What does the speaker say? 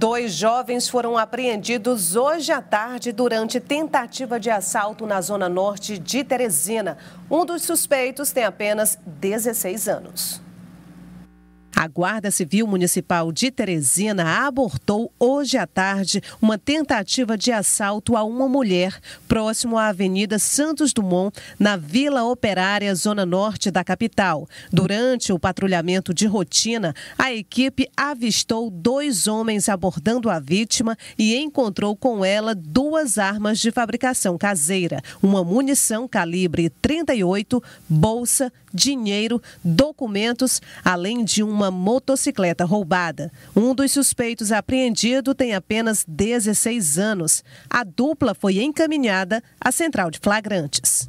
Dois jovens foram apreendidos hoje à tarde durante tentativa de assalto na zona norte de Teresina. Um dos suspeitos tem apenas 16 anos. A Guarda Civil Municipal de Teresina abortou hoje à tarde uma tentativa de assalto a uma mulher próximo à Avenida Santos Dumont, na Vila Operária, zona norte da capital. Durante o patrulhamento de rotina, a equipe avistou dois homens abordando a vítima e encontrou com ela duas armas de fabricação caseira, uma munição calibre 38, bolsa, dinheiro, documentos, além de uma motocicleta roubada. Um dos suspeitos apreendido tem apenas 16 anos. A dupla foi encaminhada à central de flagrantes.